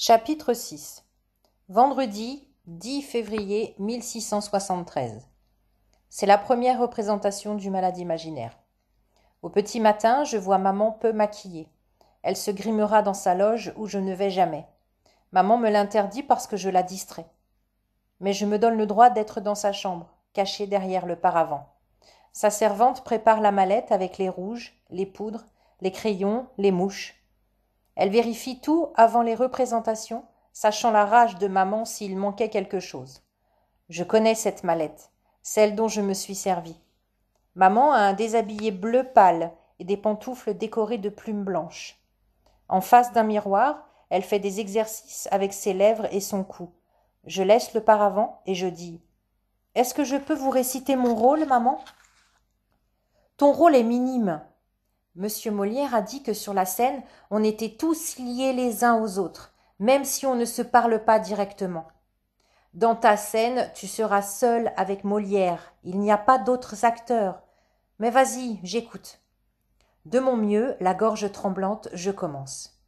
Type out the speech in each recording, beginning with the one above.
Chapitre 6 Vendredi 10 février 1673. C'est la première représentation du malade imaginaire. Au petit matin, je vois maman peu maquillée. Elle se grimera dans sa loge où je ne vais jamais. Maman me l'interdit parce que je la distrais. Mais je me donne le droit d'être dans sa chambre, cachée derrière le paravent. Sa servante prépare la mallette avec les rouges, les poudres, les crayons, les mouches. Elle vérifie tout avant les représentations, sachant la rage de maman s'il manquait quelque chose. Je connais cette mallette, celle dont je me suis servie. Maman a un déshabillé bleu pâle et des pantoufles décorées de plumes blanches. En face d'un miroir, elle fait des exercices avec ses lèvres et son cou. Je laisse le paravent et je dis Est-ce que je peux vous réciter mon rôle, maman Ton rôle est minime. « Monsieur Molière a dit que sur la scène, on était tous liés les uns aux autres, même si on ne se parle pas directement. Dans ta scène, tu seras seul avec Molière, il n'y a pas d'autres acteurs. Mais vas-y, j'écoute. De mon mieux, la gorge tremblante, je commence.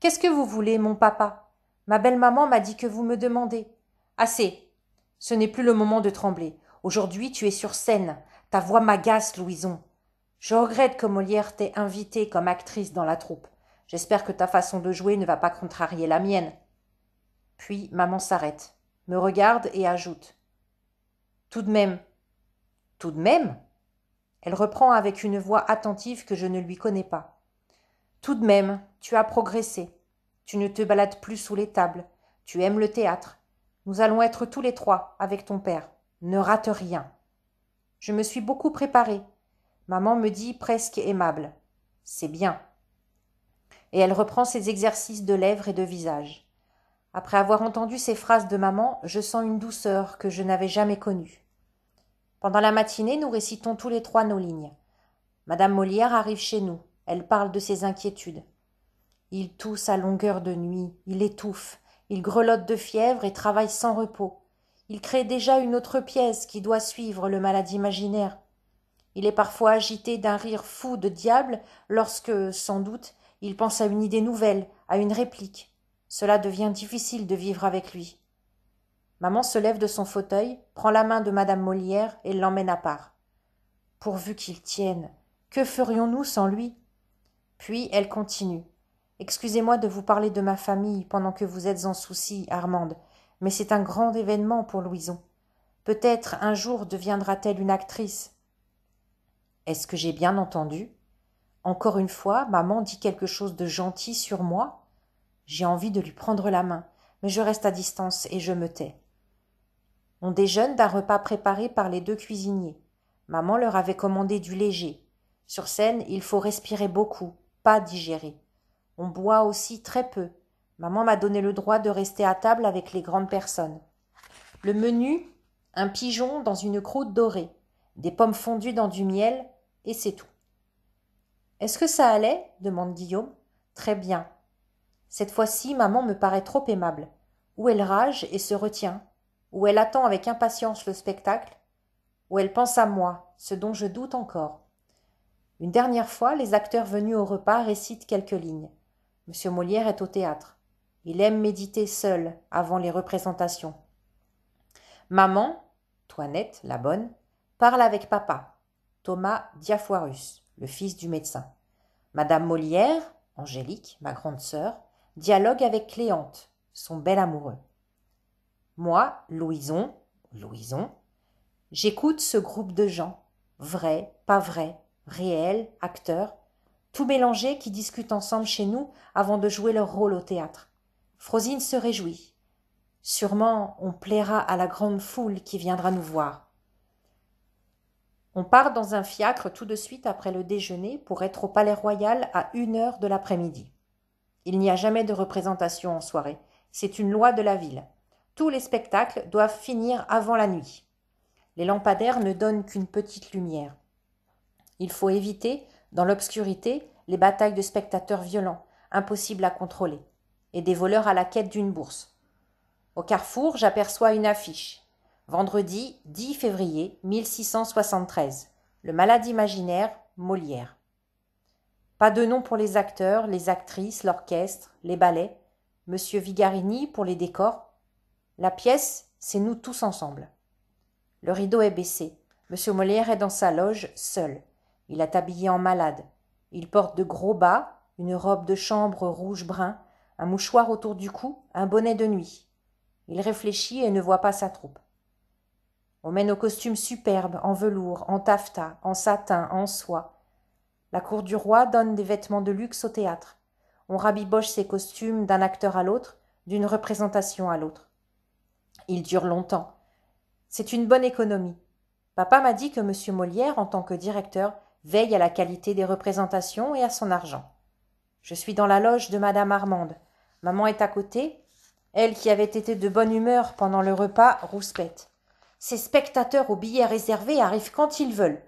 Qu'est-ce que vous voulez, mon papa Ma belle-maman m'a dit que vous me demandez. Assez. Ce n'est plus le moment de trembler. Aujourd'hui, tu es sur scène. Ta voix m'agace, Louison. Je regrette que Molière t'ait invitée comme actrice dans la troupe. J'espère que ta façon de jouer ne va pas contrarier la mienne. Puis maman s'arrête, me regarde et ajoute. Tout de même. Tout de même Elle reprend avec une voix attentive que je ne lui connais pas. Tout de même, tu as progressé. Tu ne te balades plus sous les tables. Tu aimes le théâtre. Nous allons être tous les trois avec ton père. Ne rate rien. Je me suis beaucoup préparée. Maman me dit presque aimable. C'est bien. Et elle reprend ses exercices de lèvres et de visage. Après avoir entendu ces phrases de maman, je sens une douceur que je n'avais jamais connue. Pendant la matinée, nous récitons tous les trois nos lignes. Madame Molière arrive chez nous. Elle parle de ses inquiétudes. Il tousse à longueur de nuit, il étouffe, il grelotte de fièvre et travaille sans repos. Il crée déjà une autre pièce qui doit suivre le malade imaginaire. Il est parfois agité d'un rire fou de diable lorsque, sans doute, il pense à une idée nouvelle, à une réplique. Cela devient difficile de vivre avec lui. Maman se lève de son fauteuil, prend la main de madame Molière et l'emmène à part. Pourvu qu'il tienne. Que ferions nous sans lui? Puis elle continue. Excusez moi de vous parler de ma famille pendant que vous êtes en souci, Armande, mais c'est un grand événement pour Louison. Peut-être un jour deviendra t-elle une actrice. Est-ce que j'ai bien entendu Encore une fois, maman dit quelque chose de gentil sur moi J'ai envie de lui prendre la main, mais je reste à distance et je me tais. On déjeune d'un repas préparé par les deux cuisiniers. Maman leur avait commandé du léger. Sur scène, il faut respirer beaucoup, pas digérer. On boit aussi très peu. Maman m'a donné le droit de rester à table avec les grandes personnes. Le menu un pigeon dans une croûte dorée, des pommes fondues dans du miel, et c'est tout. Est-ce que ça allait demande Guillaume. Très bien. Cette fois-ci, maman me paraît trop aimable. Ou elle rage et se retient, ou elle attend avec impatience le spectacle, ou elle pense à moi, ce dont je doute encore. Une dernière fois, les acteurs venus au repas récitent quelques lignes. Monsieur Molière est au théâtre. Il aime méditer seul avant les représentations. Maman, Toinette, la bonne, parle avec papa. Thomas Diafoirus, le fils du médecin. Madame Molière, Angélique, ma grande sœur, dialogue avec Cléante, son bel amoureux. Moi, Louison, Louison, j'écoute ce groupe de gens, vrais, pas vrais, réels, acteurs, tout mélangés qui discutent ensemble chez nous avant de jouer leur rôle au théâtre. Frosine se réjouit. Sûrement on plaira à la grande foule qui viendra nous voir. On part dans un fiacre tout de suite après le déjeuner pour être au Palais Royal à une heure de l'après-midi. Il n'y a jamais de représentation en soirée. C'est une loi de la ville. Tous les spectacles doivent finir avant la nuit. Les lampadaires ne donnent qu'une petite lumière. Il faut éviter, dans l'obscurité, les batailles de spectateurs violents, impossibles à contrôler, et des voleurs à la quête d'une bourse. Au carrefour, j'aperçois une affiche. Vendredi 10 février 1673. Le malade imaginaire, Molière. Pas de nom pour les acteurs, les actrices, l'orchestre, les ballets. Monsieur Vigarini pour les décors. La pièce, c'est nous tous ensemble. Le rideau est baissé. Monsieur Molière est dans sa loge, seul. Il est habillé en malade. Il porte de gros bas, une robe de chambre rouge-brun, un mouchoir autour du cou, un bonnet de nuit. Il réfléchit et ne voit pas sa troupe. On mène nos costumes superbes, en velours, en taffetas, en satin, en soie. La cour du roi donne des vêtements de luxe au théâtre. On rabiboche ces costumes d'un acteur à l'autre, d'une représentation à l'autre. Ils durent longtemps. C'est une bonne économie. Papa m'a dit que M. Molière, en tant que directeur, veille à la qualité des représentations et à son argent. Je suis dans la loge de Madame Armande. Maman est à côté, elle qui avait été de bonne humeur pendant le repas rouspète. Ces spectateurs aux billets réservés arrivent quand ils veulent.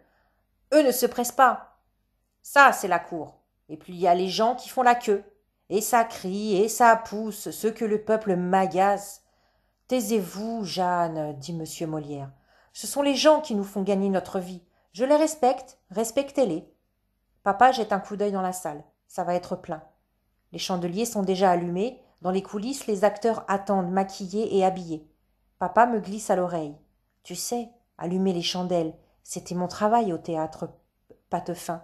Eux ne se pressent pas. Ça, c'est la cour. Et puis il y a les gens qui font la queue. Et ça crie, et ça pousse, ce que le peuple magasse. Taisez-vous, Jeanne, dit M. Molière. Ce sont les gens qui nous font gagner notre vie. Je les respecte, respectez-les. Papa jette un coup d'œil dans la salle. Ça va être plein. Les chandeliers sont déjà allumés. Dans les coulisses, les acteurs attendent, maquillés et habillés. Papa me glisse à l'oreille. Tu sais, allumer les chandelles, c'était mon travail au théâtre Patefin,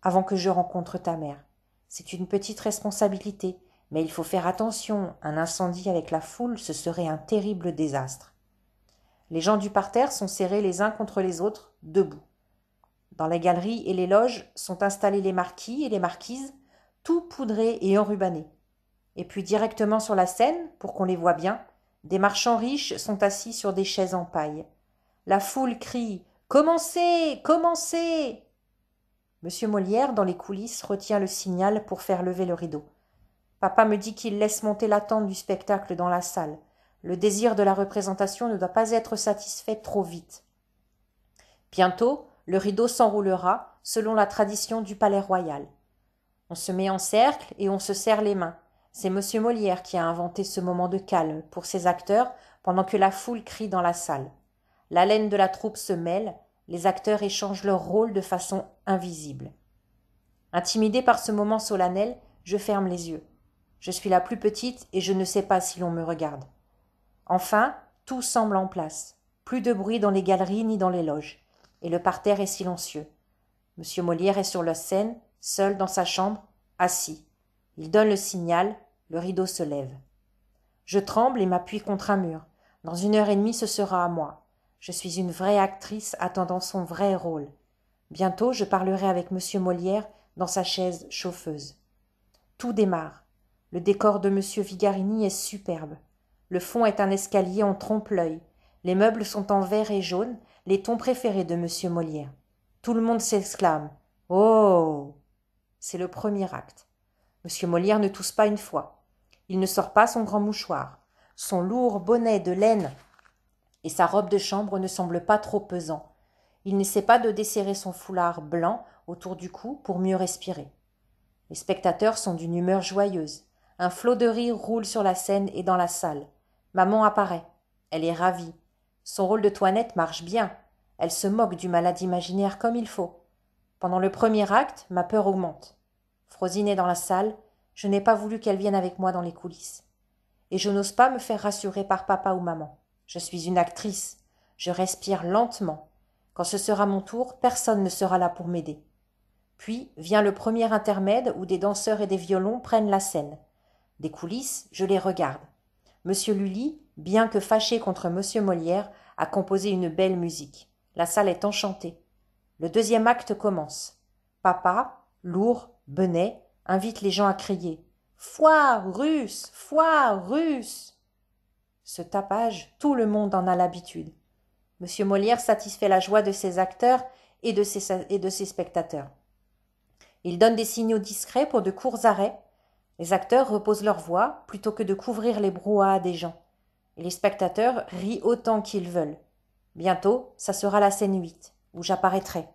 avant que je rencontre ta mère. C'est une petite responsabilité, mais il faut faire attention, un incendie avec la foule, ce serait un terrible désastre. Les gens du parterre sont serrés les uns contre les autres, debout. Dans la galerie et les loges sont installés les marquis et les marquises, tout poudrés et enrubannés. Et puis directement sur la scène, pour qu'on les voie bien, des marchands riches sont assis sur des chaises en paille. La foule crie Commencez Commencez Monsieur Molière, dans les coulisses, retient le signal pour faire lever le rideau. Papa me dit qu'il laisse monter l'attente du spectacle dans la salle. Le désir de la représentation ne doit pas être satisfait trop vite. Bientôt, le rideau s'enroulera selon la tradition du palais royal. On se met en cercle et on se serre les mains. C'est M. Molière qui a inventé ce moment de calme pour ses acteurs pendant que la foule crie dans la salle. L'haleine de la troupe se mêle, les acteurs échangent leur rôle de façon invisible. Intimidé par ce moment solennel, je ferme les yeux. Je suis la plus petite et je ne sais pas si l'on me regarde. Enfin, tout semble en place. Plus de bruit dans les galeries ni dans les loges. Et le parterre est silencieux. Monsieur Molière est sur la scène, seul dans sa chambre, assis il donne le signal le rideau se lève je tremble et m'appuie contre un mur dans une heure et demie ce sera à moi je suis une vraie actrice attendant son vrai rôle bientôt je parlerai avec m molière dans sa chaise chauffeuse tout démarre le décor de m vigarini est superbe le fond est un escalier en trompe-l'œil les meubles sont en vert et jaune les tons préférés de m molière tout le monde s'exclame oh c'est le premier acte m molière ne tousse pas une fois il ne sort pas son grand mouchoir son lourd bonnet de laine et sa robe de chambre ne semble pas trop pesant. il n'essaie pas de desserrer son foulard blanc autour du cou pour mieux respirer les spectateurs sont d'une humeur joyeuse un flot de rire roule sur la scène et dans la salle maman apparaît elle est ravie son rôle de toinette marche bien elle se moque du malade imaginaire comme il faut pendant le premier acte ma peur augmente Frosinée dans la salle, je n'ai pas voulu qu'elle vienne avec moi dans les coulisses. Et je n'ose pas me faire rassurer par papa ou maman. Je suis une actrice. Je respire lentement. Quand ce sera mon tour, personne ne sera là pour m'aider. Puis vient le premier intermède où des danseurs et des violons prennent la scène. Des coulisses, je les regarde. Monsieur Lully, bien que fâché contre Monsieur Molière, a composé une belle musique. La salle est enchantée. Le deuxième acte commence. Papa, lourd, Benet invite les gens à crier Foi russe Foi russe Ce tapage, tout le monde en a l'habitude. M. Molière satisfait la joie de ses acteurs et de ses, et de ses spectateurs. Il donne des signaux discrets pour de courts arrêts. Les acteurs reposent leur voix plutôt que de couvrir les brouhahas des gens. Et les spectateurs rient autant qu'ils veulent. Bientôt, ça sera la scène 8, où j'apparaîtrai.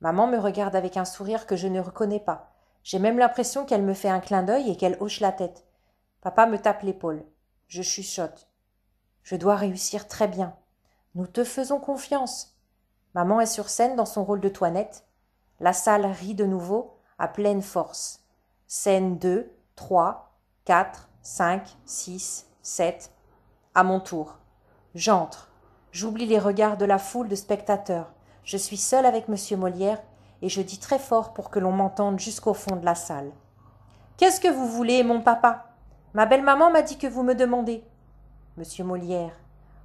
Maman me regarde avec un sourire que je ne reconnais pas. J'ai même l'impression qu'elle me fait un clin d'œil et qu'elle hoche la tête. Papa me tape l'épaule. Je chuchote. Je dois réussir très bien. Nous te faisons confiance. Maman est sur scène dans son rôle de toinette. La salle rit de nouveau, à pleine force. Scène 2, 3, 4, 5, 6, 7. À mon tour. J'entre. J'oublie les regards de la foule de spectateurs je suis seule avec M. Molière et je dis très fort pour que l'on m'entende jusqu'au fond de la salle. Qu'est-ce que vous voulez, mon papa Ma belle-maman m'a dit que vous me demandez. Monsieur Molière.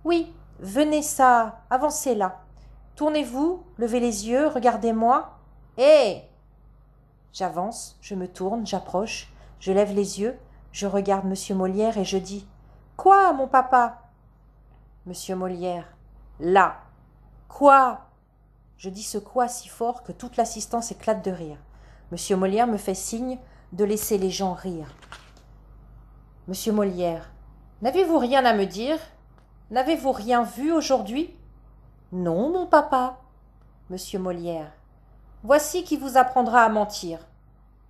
Oui, venez ça, avancez là. Tournez-vous, levez les yeux, regardez-moi. Hé J'avance, je me tourne, j'approche, je lève les yeux, je regarde Monsieur Molière et je dis Quoi, mon papa Monsieur Molière. Là. Quoi je dis ce quoi si fort que toute l'assistance éclate de rire. Monsieur Molière me fait signe de laisser les gens rire. Monsieur Molière, n'avez-vous rien à me dire N'avez-vous rien vu aujourd'hui Non, mon papa. Monsieur Molière, voici qui vous apprendra à mentir.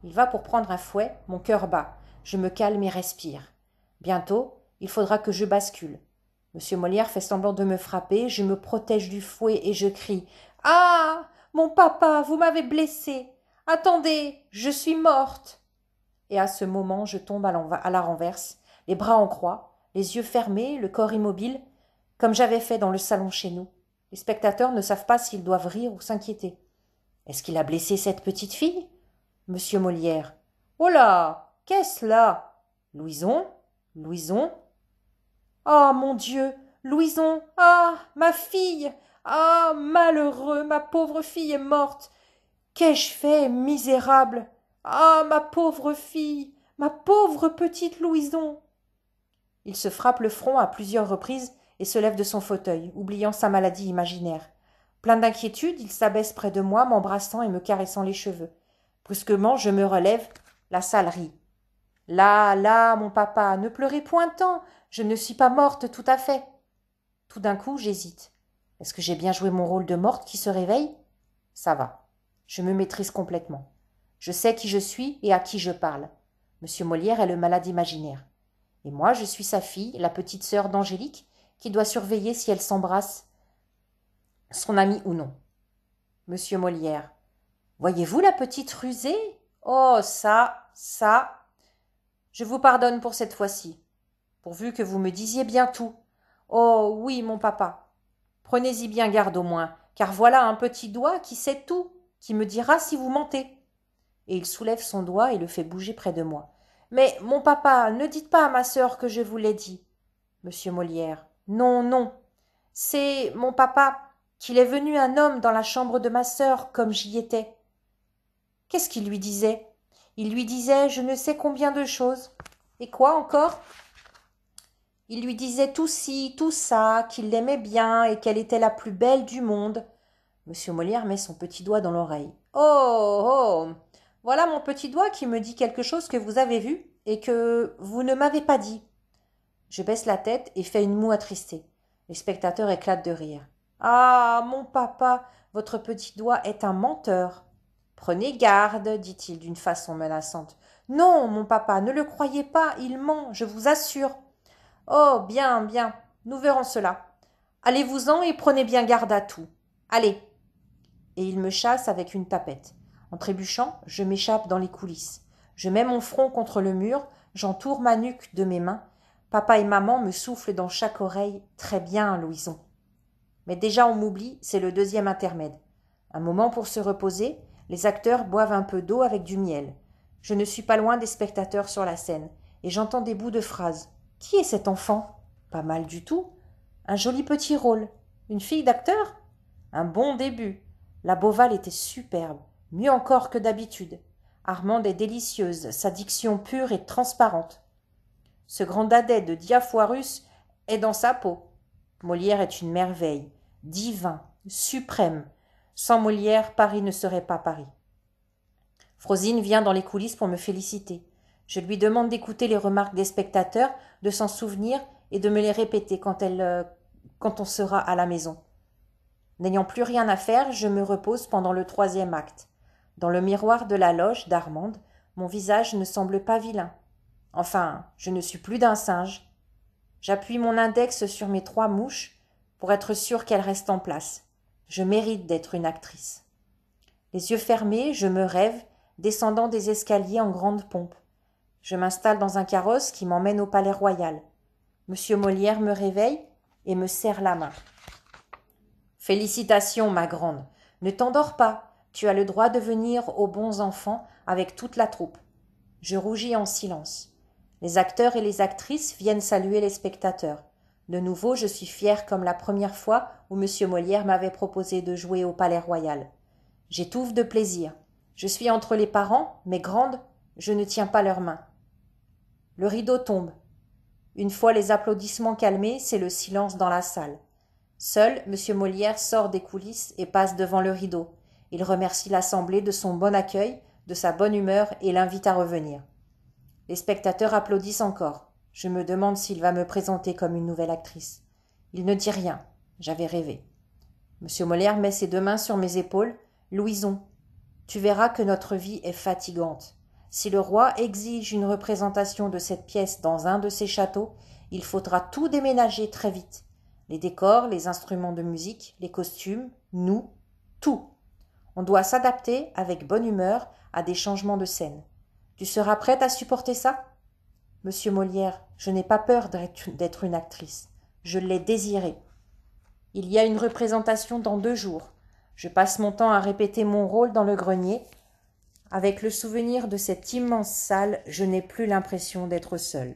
Il va pour prendre un fouet, mon cœur bat. Je me calme et respire. Bientôt, il faudra que je bascule. Monsieur Molière fait semblant de me frapper, je me protège du fouet et je crie ah. Mon papa. Vous m'avez blessée. Attendez. Je suis morte. Et à ce moment je tombe à la renverse, les bras en croix, les yeux fermés, le corps immobile, comme j'avais fait dans le salon chez nous. Les spectateurs ne savent pas s'ils doivent rire ou s'inquiéter. Est-ce qu'il a blessé cette petite fille Monsieur Molière. Oh là Qu'est-ce là Louison Louison Ah mon Dieu Louison Ah ma fille ah. Malheureux. Ma pauvre fille est morte. Qu'ai je fait, misérable? Ah. Ma pauvre fille. Ma pauvre petite Louison. Il se frappe le front à plusieurs reprises et se lève de son fauteuil, oubliant sa maladie imaginaire. Plein d'inquiétude, il s'abaisse près de moi, m'embrassant et me caressant les cheveux. Brusquement, je me relève, la salle rit. Là, là, mon papa, ne pleurez point tant, je ne suis pas morte tout à fait. Tout d'un coup, j'hésite. Est-ce que j'ai bien joué mon rôle de morte qui se réveille Ça va. Je me maîtrise complètement. Je sais qui je suis et à qui je parle. Monsieur Molière est le malade imaginaire. Et moi, je suis sa fille, la petite sœur d'Angélique, qui doit surveiller si elle s'embrasse, son amie ou non. Monsieur Molière. Voyez-vous la petite rusée Oh, ça, ça. Je vous pardonne pour cette fois-ci, pourvu que vous me disiez bien tout. Oh oui, mon papa, Prenez-y bien garde au moins, car voilà un petit doigt qui sait tout, qui me dira si vous mentez. Et il soulève son doigt et le fait bouger près de moi. Mais, mon papa, ne dites pas à ma sœur que je vous l'ai dit. Monsieur Molière. Non, non. C'est, mon papa, qu'il est venu un homme dans la chambre de ma sœur, comme j'y étais. Qu'est-ce qu'il lui disait Il lui disait je ne sais combien de choses. Et quoi encore il lui disait tout ci, tout ça, qu'il l'aimait bien et qu'elle était la plus belle du monde. Monsieur Molière met son petit doigt dans l'oreille. Oh, oh Voilà mon petit doigt qui me dit quelque chose que vous avez vu et que vous ne m'avez pas dit. Je baisse la tête et fais une moue attristée. Les spectateurs éclatent de rire. Ah, mon papa, votre petit doigt est un menteur. Prenez garde, dit-il d'une façon menaçante. Non, mon papa, ne le croyez pas, il ment, je vous assure. Oh, bien, bien, nous verrons cela. Allez-vous-en et prenez bien garde à tout. Allez. Et il me chasse avec une tapette. En trébuchant, je m'échappe dans les coulisses. Je mets mon front contre le mur, j'entoure ma nuque de mes mains. Papa et maman me soufflent dans chaque oreille. Très bien, Louison. Mais déjà on m'oublie, c'est le deuxième intermède. Un moment pour se reposer, les acteurs boivent un peu d'eau avec du miel. Je ne suis pas loin des spectateurs sur la scène, et j'entends des bouts de phrases. Qui est cet enfant Pas mal du tout. Un joli petit rôle. Une fille d'acteur Un bon début. La Bovale était superbe, mieux encore que d'habitude. Armande est délicieuse, sa diction pure et transparente. Ce grand dadais de Diafoirus est dans sa peau. Molière est une merveille, divin, suprême. Sans Molière, Paris ne serait pas Paris. Frosine vient dans les coulisses pour me féliciter. Je lui demande d'écouter les remarques des spectateurs, de s'en souvenir et de me les répéter quand, elle, euh, quand on sera à la maison. N'ayant plus rien à faire, je me repose pendant le troisième acte. Dans le miroir de la loge d'Armande, mon visage ne semble pas vilain. Enfin, je ne suis plus d'un singe. J'appuie mon index sur mes trois mouches pour être sûre qu'elles restent en place. Je mérite d'être une actrice. Les yeux fermés, je me rêve, descendant des escaliers en grande pompe. Je m'installe dans un carrosse qui m'emmène au palais royal. Monsieur Molière me réveille et me serre la main. Félicitations, ma grande. Ne t'endors pas. Tu as le droit de venir aux bons enfants avec toute la troupe. Je rougis en silence. Les acteurs et les actrices viennent saluer les spectateurs. De nouveau, je suis fière comme la première fois où M. Molière m'avait proposé de jouer au Palais Royal. J'étouffe de plaisir. Je suis entre les parents, mais grande, je ne tiens pas leurs mains. Le rideau tombe. Une fois les applaudissements calmés, c'est le silence dans la salle. Seul, M. Molière sort des coulisses et passe devant le rideau. Il remercie l'assemblée de son bon accueil, de sa bonne humeur et l'invite à revenir. Les spectateurs applaudissent encore. Je me demande s'il va me présenter comme une nouvelle actrice. Il ne dit rien. J'avais rêvé. M. Molière met ses deux mains sur mes épaules. Louison, tu verras que notre vie est fatigante. Si le roi exige une représentation de cette pièce dans un de ses châteaux, il faudra tout déménager très vite. Les décors, les instruments de musique, les costumes, nous, tout. On doit s'adapter avec bonne humeur à des changements de scène. Tu seras prête à supporter ça Monsieur Molière, je n'ai pas peur d'être une actrice. Je l'ai désirée. Il y a une représentation dans deux jours. Je passe mon temps à répéter mon rôle dans le grenier avec le souvenir de cette immense salle, je n'ai plus l'impression d'être seul.